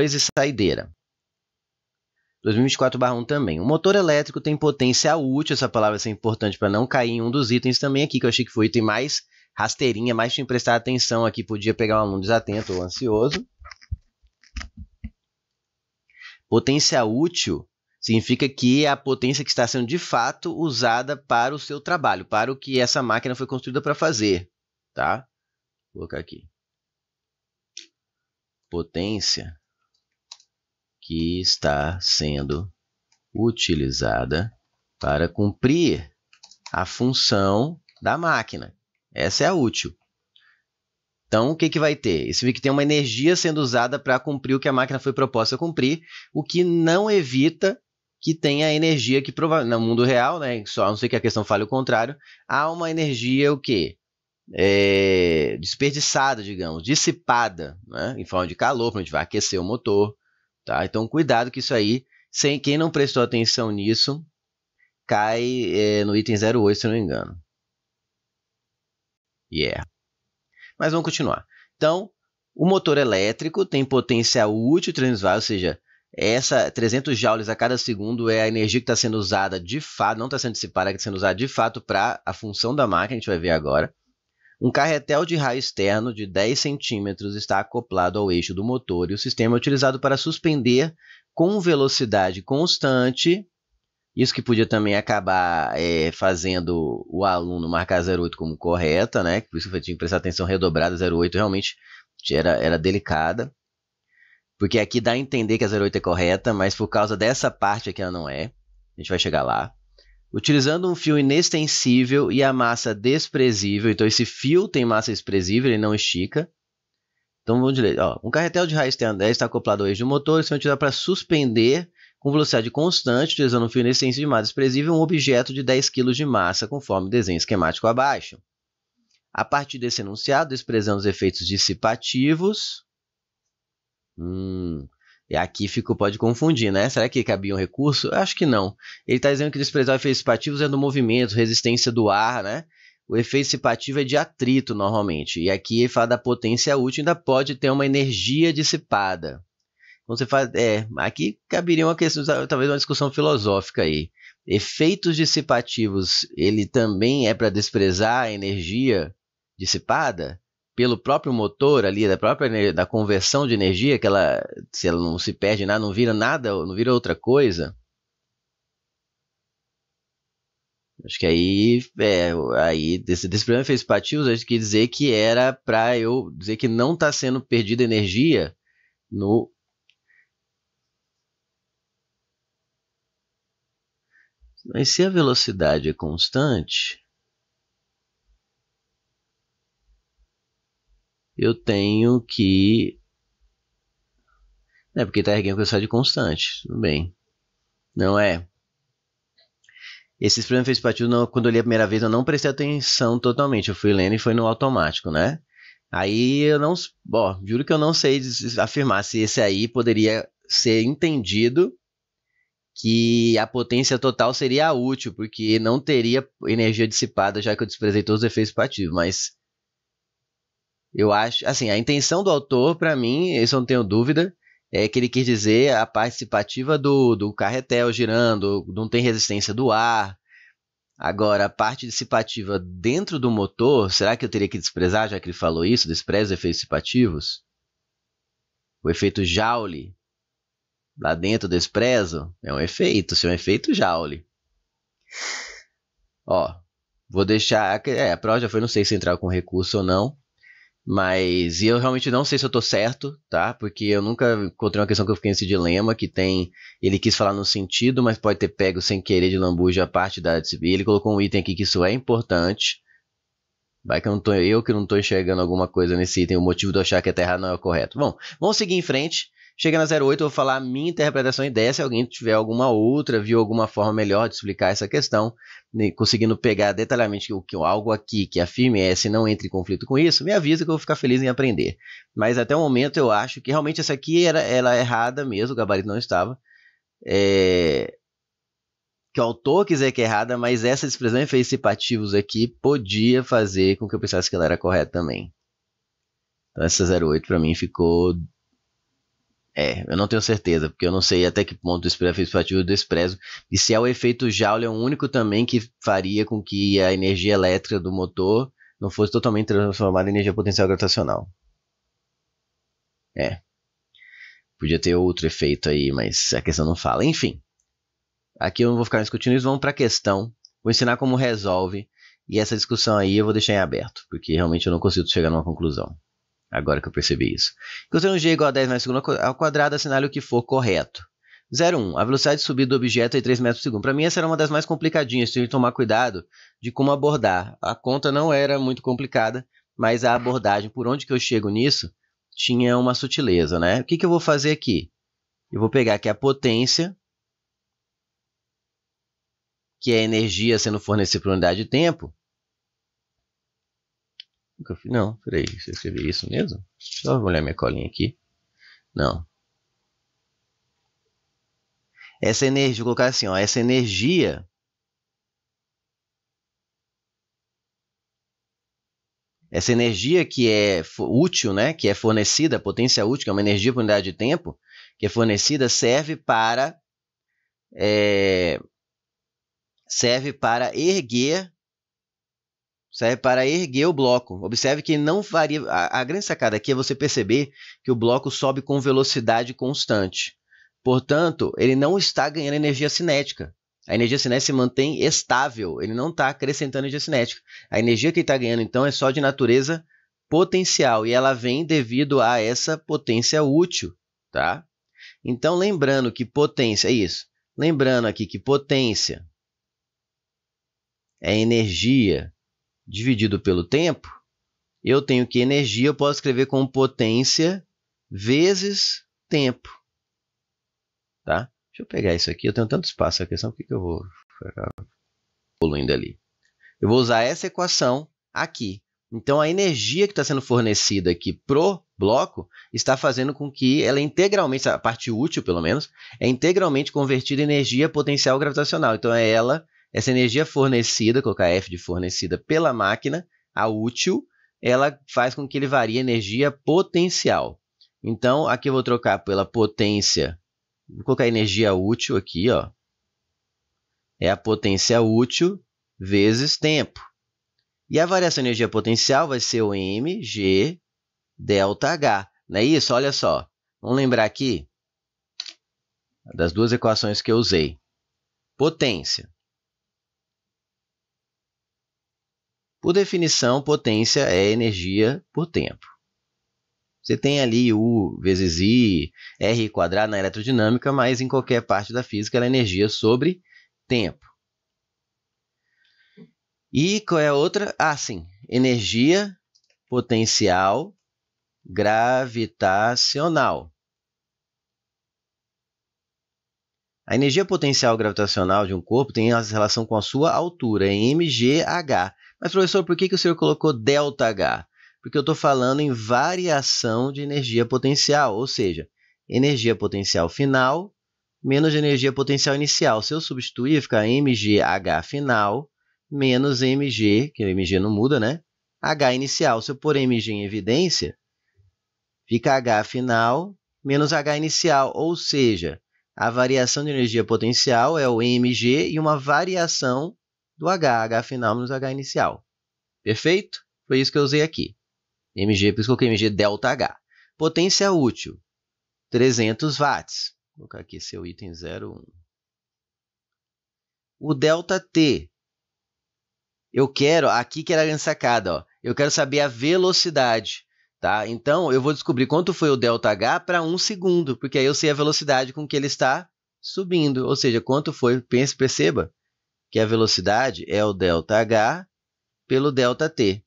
2 e saideira. 2024-1 também. O motor elétrico tem potência útil, essa palavra é importante para não cair em um dos itens também aqui, que eu achei que foi o item mais rasteirinha, mais tinha prestar atenção aqui, podia pegar um aluno desatento ou ansioso. Potência útil significa que é a potência que está sendo de fato usada para o seu trabalho, para o que essa máquina foi construída para fazer, tá? Vou colocar aqui. Potência que está sendo utilizada para cumprir a função da máquina. Essa é a útil. Então, o que, que vai ter? Isso que tem uma energia sendo usada para cumprir o que a máquina foi proposta a cumprir, o que não evita que tenha energia que no mundo real, né? Só a não ser que a questão fale o contrário, há uma energia o quê? É, desperdiçada, digamos, dissipada, né? Em forma de calor, para gente vai aquecer o motor, Tá? Então, cuidado que isso aí, sem quem não prestou atenção nisso, cai é, no item 08, se não me engano. Yeah. Mas vamos continuar. Então, o motor elétrico tem potencial útil transversal ou seja, essa 300 joules a cada segundo é a energia que está tá tá sendo usada de fato, não está sendo dissipada, está sendo usada de fato para a função da máquina, a gente vai ver agora. Um carretel de raio externo de 10 centímetros está acoplado ao eixo do motor e o sistema é utilizado para suspender com velocidade constante. Isso que podia também acabar é, fazendo o aluno marcar 08 como correta, né? Por isso eu tinha que prestar atenção redobrada, 08 realmente era, era delicada. Porque aqui dá a entender que a 08 é correta, mas por causa dessa parte aqui ela não é. A gente vai chegar lá. Utilizando um fio inextensível e a massa desprezível, então esse fio tem massa desprezível, ele não estica. Então vamos direito. Ó, um carretel de raiz TAN 10 é, está acoplado ao eixo do motor e vai é utilizar para suspender com velocidade constante, utilizando um fio inextensível de massa desprezível, um objeto de 10 kg de massa, conforme o desenho esquemático abaixo. A partir desse enunciado, desprezando os efeitos dissipativos. Hum, e aqui fico, pode confundir, né? Será que cabia um recurso? Eu acho que não. Ele está dizendo que desprezar efeitos dissipativos é do movimento, resistência do ar, né? O efeito dissipativo é de atrito normalmente. E aqui ele fala da potência útil, ainda pode ter uma energia dissipada. Então você faz. É, aqui caberia uma questão, talvez uma discussão filosófica aí. Efeitos dissipativos, ele também é para desprezar a energia dissipada? pelo próprio motor ali, da própria da conversão de energia, que ela, se ela não se perde nada, não vira nada, não vira outra coisa. Acho que aí, é, aí desse, desse problema fez patios, acho que dizer que era para eu dizer que não está sendo perdida energia no Mas se a velocidade é constante, eu tenho que. Né, é porque está erguendo com de constante. Tudo bem. Não é. Esse experimento fez partido não, quando eu li a primeira vez, eu não prestei atenção totalmente. Eu fui lendo e foi no automático, né? Aí eu não. Bom, juro que eu não sei afirmar se esse aí poderia ser entendido que a potência total seria útil, porque não teria energia dissipada, já que eu desprezei todos os efeitos partidos, mas eu acho, assim, a intenção do autor, para mim, isso eu não tenho dúvida, é que ele quis dizer a participativa do, do carretel girando, não tem resistência do ar. Agora, a parte dissipativa dentro do motor, será que eu teria que desprezar, já que ele falou isso, despreza os efeitos dissipativos? O efeito Joule lá dentro desprezo é um efeito, se é um efeito Joule. Ó, vou deixar. É, a prova já foi, não sei se entrar com recurso ou não. Mas eu realmente não sei se eu tô certo, tá? Porque eu nunca encontrei uma questão que eu fiquei nesse dilema que tem. Ele quis falar no sentido, mas pode ter pego sem querer de lambuja a parte da civil. Ele colocou um item aqui que isso é importante. Vai que eu, não tô, eu que não tô enxergando alguma coisa nesse item, o motivo de eu achar que a Terra não é o correto. Bom, vamos seguir em frente. Chega na 08, eu vou falar a minha interpretação e ideia. Se alguém tiver alguma outra, viu alguma forma melhor de explicar essa questão, né, conseguindo pegar detalhadamente o que algo aqui que afirme é se não entre em conflito com isso, me avisa que eu vou ficar feliz em aprender. Mas até o momento eu acho que realmente essa aqui era ela é errada mesmo, o gabarito não estava. É... Que o autor quiser que é errada, mas essa expressão em feitos participativos aqui podia fazer com que eu pensasse que ela era correta também. Então essa 08 para mim ficou é, eu não tenho certeza, porque eu não sei até que ponto esse efeito fatídico eu desprezo. E se é o efeito Joule, é o único também que faria com que a energia elétrica do motor não fosse totalmente transformada em energia potencial gravitacional. É. Podia ter outro efeito aí, mas a questão não fala. Enfim. Aqui eu não vou ficar discutindo isso, vamos para a questão. Vou ensinar como resolve. E essa discussão aí eu vou deixar em aberto, porque realmente eu não consigo chegar numa conclusão. Agora que eu percebi isso. tenho g igual a 10 mais segundo ao quadrado, assinale o que for correto. 01. A velocidade de subida do objeto é 3 metros por segundo. Para mim, essa era uma das mais complicadinhas. Tive que tomar cuidado de como abordar. A conta não era muito complicada, mas a abordagem, por onde que eu chego nisso, tinha uma sutileza, né? O que, que eu vou fazer aqui? Eu vou pegar aqui a potência, que é a energia sendo fornecida por unidade de tempo, Nunca fiz. Não, peraí, você escreveu isso mesmo? Só vou olhar minha colinha aqui. Não. Essa energia, vou colocar assim, ó, essa energia essa energia que é útil, né, que é fornecida, potência útil, que é uma energia por unidade de tempo, que é fornecida, serve para é, serve para erguer serve para erguer o bloco. Observe que não varia. A, a, grande sacada aqui é você perceber que o bloco sobe com velocidade constante. Portanto, ele não está ganhando energia cinética. A energia cinética se mantém estável, ele não está acrescentando energia cinética. A energia que ele está ganhando, então, é só de natureza potencial e ela vem devido a essa potência útil, tá? Então, lembrando que potência, é isso. Lembrando aqui que potência é energia dividido pelo tempo, eu tenho que energia, eu posso escrever como potência vezes tempo. Tá? Deixa eu pegar isso aqui, eu tenho tanto espaço a questão, por que, que eu vou ficar poluindo ali? Eu vou usar essa equação aqui. Então, a energia que está sendo fornecida aqui pro bloco está fazendo com que ela é integralmente, a parte útil pelo menos, é integralmente convertida em energia potencial gravitacional. Então, é ela essa energia fornecida, colocar F de fornecida pela máquina, a útil, ela faz com que ele varie a energia potencial. Então, aqui eu vou trocar pela potência. Vou colocar energia útil aqui, ó. É a potência útil vezes tempo. E a variação de energia potencial vai ser o mg delta H. Não é isso? Olha só. Vamos lembrar aqui das duas equações que eu usei. Potência. Por definição, potência é energia por tempo. Você tem ali U vezes I, R quadrado na eletrodinâmica, mas em qualquer parte da física ela é energia sobre tempo. E qual é a outra? Ah, sim. Energia potencial gravitacional. A energia potencial gravitacional de um corpo tem relação com a sua altura, mgh, mas, professor, por que, que o senhor colocou ΔH? Porque eu estou falando em variação de energia potencial, ou seja, energia potencial final menos energia potencial inicial. Se eu substituir, fica MGH final menos MG, que o MG não muda, né? H inicial. Se eu pôr MG em evidência, fica H final menos H inicial, ou seja, a variação de energia potencial é o MG e uma variação do H, H final menos H inicial. Perfeito? Foi isso que eu usei aqui. MG, por isso que eu coloquei MG delta H. Potência útil, 300 watts. Vou colocar aqui seu item 01. O delta T, eu quero, aqui que era a grande sacada, ó, eu quero saber a velocidade. Tá? Então, eu vou descobrir quanto foi o delta h para um segundo, porque aí eu sei a velocidade com que ele está subindo. Ou seja, quanto foi, pense, perceba, que a velocidade é o ΔH pelo ΔT.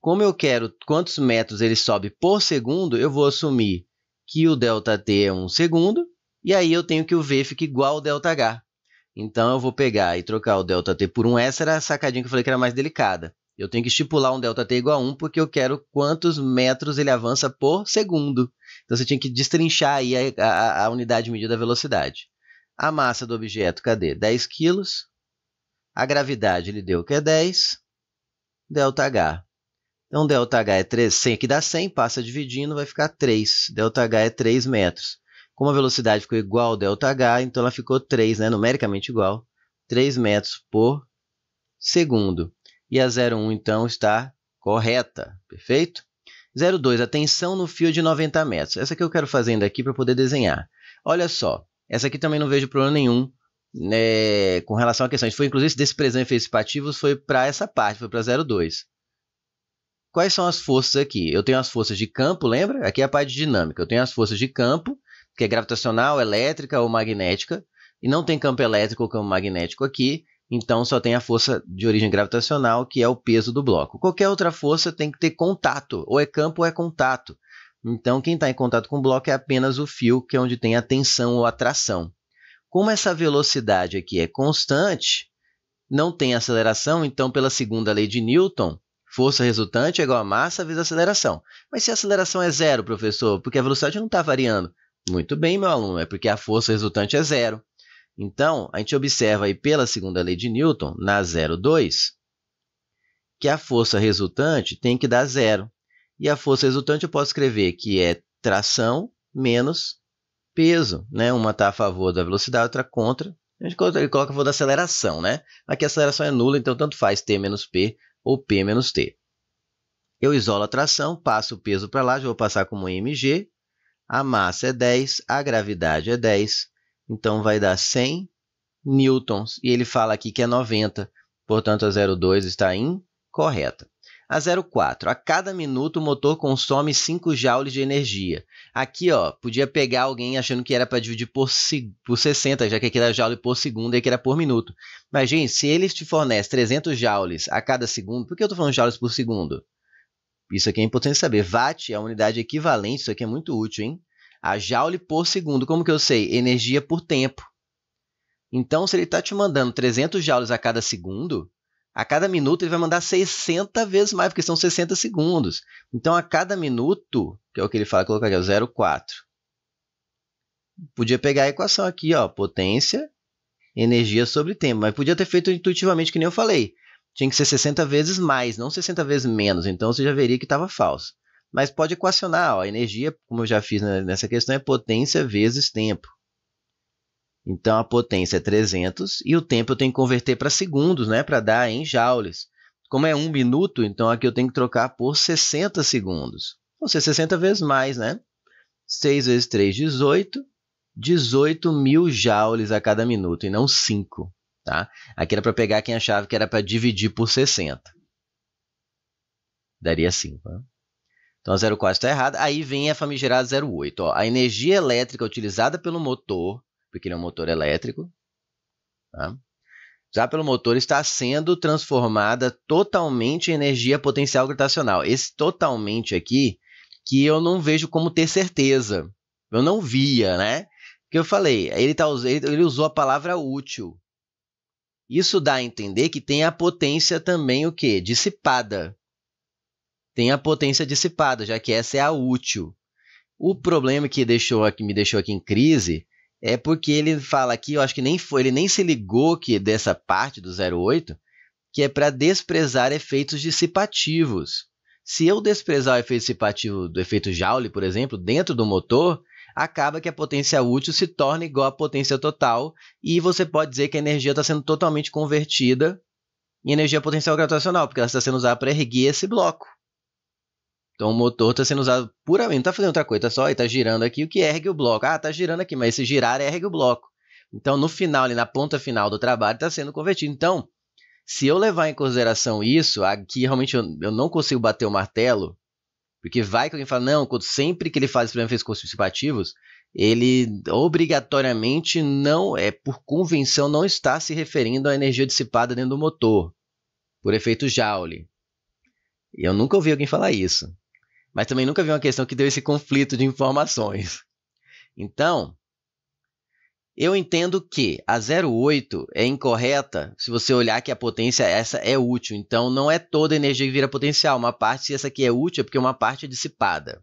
Como eu quero quantos metros ele sobe por segundo, eu vou assumir que o ΔT é 1 um segundo, e aí eu tenho que o V fique igual ao ΔH. Então, eu vou pegar e trocar o ΔT por 1. Um. Essa era a sacadinha que eu falei que era mais delicada. Eu tenho que estipular um ΔT igual a 1 porque eu quero quantos metros ele avança por segundo. Então, você tinha que destrinchar aí a, a, a unidade medida da velocidade. A massa do objeto, cadê? 10 quilos. A gravidade ele deu que é 10, ΔH. Então, ΔH é 3, 100, aqui dá 100, passa dividindo, vai ficar 3. ΔH é 3 metros. Como a velocidade ficou igual ao ΔH, então ela ficou 3, né, numericamente igual, 3 metros por segundo. E a 01, então, está correta, perfeito? 02, a tensão no fio de 90 metros. Essa que eu quero fazer ainda aqui para poder desenhar. Olha só, essa aqui também não vejo problema nenhum né, com relação à questão. A gente foi, inclusive, desse presente participativos foi para essa parte, foi para 02. Quais são as forças aqui? Eu tenho as forças de campo, lembra? Aqui é a parte dinâmica. Eu tenho as forças de campo, que é gravitacional, elétrica ou magnética, e não tem campo elétrico ou campo magnético aqui, então só tem a força de origem gravitacional, que é o peso do bloco. Qualquer outra força tem que ter contato, ou é campo ou é contato. Então, quem está em contato com o bloco é apenas o fio, que é onde tem a tensão ou a tração. Como essa velocidade aqui é constante, não tem aceleração, então, pela segunda lei de Newton, força resultante é igual a massa vezes a aceleração. Mas se a aceleração é zero, professor, porque a velocidade não está variando. Muito bem, meu aluno, é porque a força resultante é zero. Então, a gente observa aí pela segunda lei de Newton, na 0,2, que a força resultante tem que dar zero. E a força resultante eu posso escrever que é tração menos peso, né? Uma está a favor da velocidade, outra contra. A gente coloca, coloca a favor da aceleração, né? Aqui a aceleração é nula, então tanto faz T menos P ou P menos T. Eu isolo a tração, passo o peso para lá, já vou passar como mg. A massa é 10, a gravidade é 10, então vai dar 100 newtons. E ele fala aqui que é 90, portanto a 0,2 está incorreta a 0,4. A cada minuto o motor consome 5 joules de energia. Aqui, ó, podia pegar alguém achando que era para dividir por, por 60, já que aqui era joule por segundo e aqui era por minuto. Mas, gente, se eles te fornecem 300 joules a cada segundo, por que eu estou falando joules por segundo? Isso aqui é importante saber. Watt é a unidade equivalente, isso aqui é muito útil, hein? A joule por segundo, como que eu sei? Energia por tempo. Então, se ele está te mandando 300 joules a cada segundo, a cada minuto ele vai mandar 60 vezes mais, porque são 60 segundos. Então a cada minuto, que é o que ele fala, colocar aqui, 0,4. Podia pegar a equação aqui, ó, potência, energia sobre tempo, mas podia ter feito intuitivamente, que nem eu falei. Tinha que ser 60 vezes mais, não 60 vezes menos, então você já veria que estava falso. Mas pode equacionar, ó, a energia, como eu já fiz nessa questão, é potência vezes tempo. Então a potência é 300 e o tempo eu tenho que converter para segundos, né, para dar em joules. Como é um minuto, então aqui eu tenho que trocar por 60 segundos. Ou seja, 60 vezes mais, né? 6 vezes 3, 18. 18 mil joules a cada minuto e não 5. Tá? Aqui era para pegar quem achava que era para dividir por 60. Daria 5. Né? Então, a 04 está errada. Aí vem a famigerada 08. Ó. A energia elétrica utilizada pelo motor porque ele é um motor elétrico. Tá? Já pelo motor está sendo transformada totalmente em energia potencial gravitacional. Esse totalmente aqui, que eu não vejo como ter certeza. Eu não via, né? Que eu falei, ele, tá, ele usou a palavra útil. Isso dá a entender que tem a potência também o quê? Dissipada. Tem a potência dissipada, já que essa é a útil. O problema que deixou que me deixou aqui em crise é porque ele fala aqui, eu acho que nem foi, ele nem se ligou que dessa parte do 08, que é para desprezar efeitos dissipativos. Se eu desprezar o efeito dissipativo do efeito Joule, por exemplo, dentro do motor, acaba que a potência útil se torna igual à potência total e você pode dizer que a energia está sendo totalmente convertida em energia potencial gravitacional, porque ela está sendo usada para erguer esse bloco. Então o motor está sendo usado puramente, não está fazendo outra coisa, tá só está girando aqui, o que ergue o bloco. Ah, está girando aqui, mas esse girar ergue o bloco. Então no final, ali na ponta final do trabalho, está sendo convertido. Então, se eu levar em consideração isso, aqui realmente eu, eu não consigo bater o martelo, porque vai que alguém fala, não, sempre que ele faz esse programa participativos, ele obrigatoriamente não, é por convenção, não está se referindo à energia dissipada dentro do motor, por efeito Joule. E eu nunca ouvi alguém falar isso mas também nunca vi uma questão que deu esse conflito de informações. Então, eu entendo que a 08 é incorreta se você olhar que a potência essa é útil. Então, não é toda energia que vira potencial. Uma parte, se essa aqui é útil, é porque uma parte é dissipada.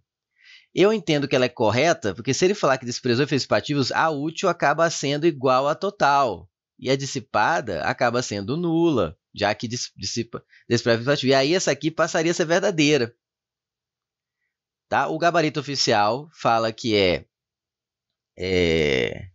Eu entendo que ela é correta, porque se ele falar que desprezou efeitos pativos, a útil acaba sendo igual à total. E a dissipada acaba sendo nula, já que dissipa, despreza efeitos pativos. E aí essa aqui passaria a ser verdadeira. Tá? O gabarito oficial fala que é, é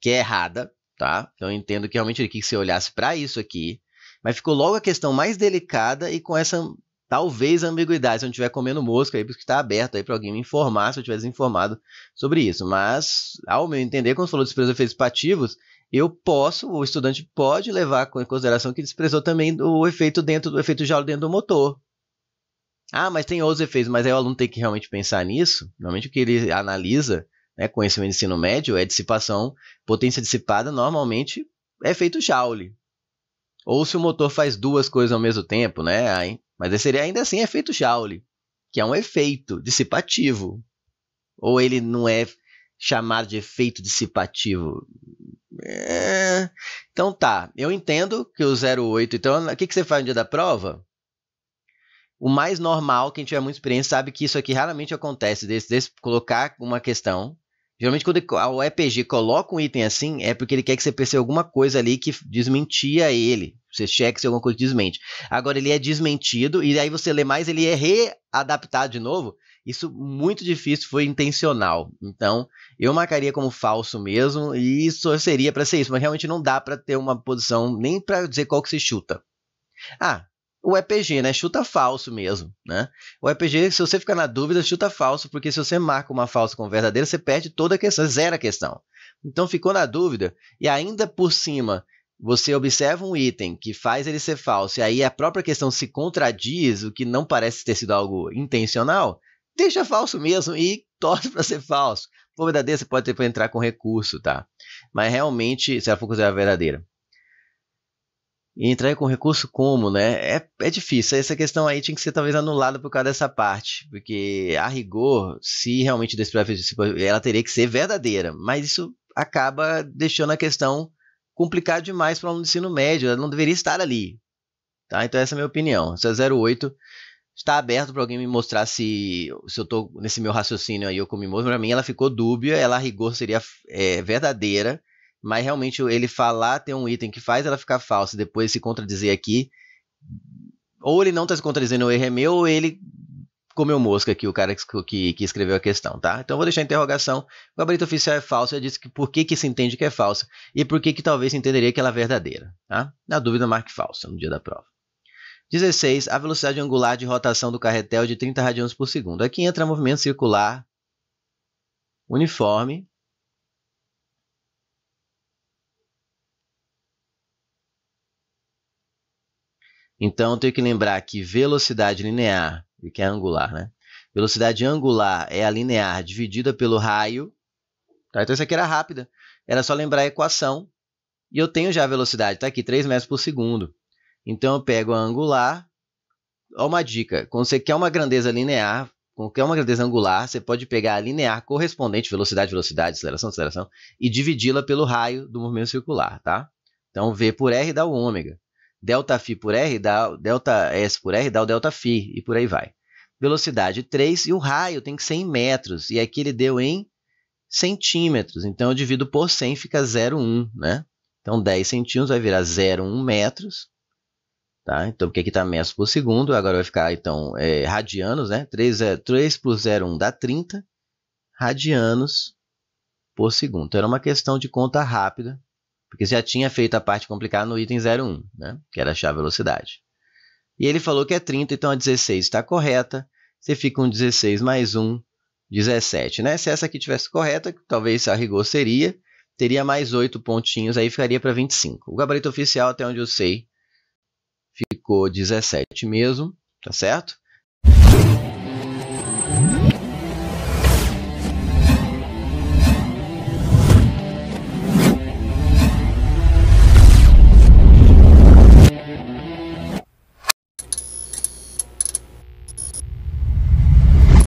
que é errada, tá? Então, eu entendo que realmente que se olhasse para isso aqui, mas ficou logo a questão mais delicada e com essa talvez ambiguidade se eu não estiver comendo mosca aí, porque está aberto aí para alguém me informar se eu estiver desinformado sobre isso. Mas, ao meu entender, quando você falou de efeitos participativos, eu posso, o estudante pode levar em consideração que desprezou também o efeito dentro do efeito jaula dentro do motor, ah, mas tem outros efeitos, mas aí o aluno tem que realmente pensar nisso. Normalmente o que ele analisa, né, conhecimento de ensino médio, é dissipação, potência dissipada, normalmente é feito Joule. Ou se o motor faz duas coisas ao mesmo tempo, né? Aí, mas aí seria ainda assim efeito Joule, que é um efeito dissipativo. Ou ele não é chamado de efeito dissipativo. É... Então tá, eu entendo que o 08. Então, o que, que você faz no dia da prova? o mais normal, quem tiver muita experiência sabe que isso aqui raramente acontece, desse, desse colocar uma questão. Geralmente quando o EPG coloca um item assim, é porque ele quer que você perceba alguma coisa ali que desmentia ele. Você checa se alguma coisa desmente. Agora ele é desmentido e aí você lê mais, ele é readaptado de novo. Isso muito difícil, foi intencional. Então, eu marcaria como falso mesmo e isso seria para ser isso, mas realmente não dá para ter uma posição nem para dizer qual que se chuta. Ah, o EPG, né? Chuta falso mesmo, né? O EPG, se você ficar na dúvida, chuta falso, porque se você marca uma falsa com verdadeira, você perde toda a questão, zero a questão. Então ficou na dúvida e ainda por cima você observa um item que faz ele ser falso e aí a própria questão se contradiz, o que não parece ter sido algo intencional, deixa falso mesmo e torce para ser falso. For verdadeira, você pode ter para entrar com recurso, tá? Mas realmente, se ela for considerada verdadeira. E entrar com recurso como, né? É, é difícil. Essa questão aí tinha que ser talvez anulada por causa dessa parte. Porque, a rigor, se realmente tipo, ela teria que ser verdadeira. Mas isso acaba deixando a questão complicada demais para um ensino médio. Ela não deveria estar ali. Tá? Então essa é a minha opinião. Essa é 08 está aberto para alguém me mostrar se, se eu estou nesse meu raciocínio aí ou como me mostro. Para mim, ela ficou dúbia, ela a rigor seria é, verdadeira, mas realmente ele falar tem um item que faz ela ficar falsa e depois se contradizer aqui, ou ele não está se contradizendo, o erro é meu, ou ele comeu mosca aqui, o cara que, que, escreveu a questão, tá? Então vou deixar a interrogação. O gabarito oficial é falso, ele disse que por que, que se entende que é falsa e por que, que talvez se entenderia que ela é verdadeira, tá? Na dúvida, marque falsa no dia da prova. 16. A velocidade angular de rotação do carretel de 30 radianos por segundo. Aqui entra movimento circular uniforme Então, eu tenho que lembrar que velocidade linear, que é angular, né? Velocidade angular é a linear dividida pelo raio. Tá? Então, isso aqui era rápida. Era só lembrar a equação. E eu tenho já a velocidade, está aqui, 3 metros por segundo. Então, eu pego a angular. Ó, uma dica: quando você quer uma grandeza linear, quando quer uma grandeza angular, você pode pegar a linear correspondente, velocidade, velocidade, aceleração, aceleração, e dividi-la pelo raio do movimento circular. Tá? Então, V por R dá o ômega delta φ por r dá delta s por r dá o delta φ e por aí vai. Velocidade 3 e o raio tem que ser em metros e aqui ele deu em centímetros. Então eu divido por 100 fica 0,1, né? Então 10 centímetros vai virar 0,1 metros. Tá? Então, porque aqui é está metros por segundo, agora vai ficar então é, radianos, né? 3, 3 é, por 0,1 dá 30 radianos por segundo. Então, era uma questão de conta rápida porque já tinha feito a parte complicada no item 01, né? que era achar a velocidade. E ele falou que é 30, então a 16 está correta, você fica um 16 mais 1, 17. Né? Se essa aqui estivesse correta, talvez a rigor seria, teria mais 8 pontinhos, aí ficaria para 25. O gabarito oficial, até onde eu sei, ficou 17 mesmo, tá certo?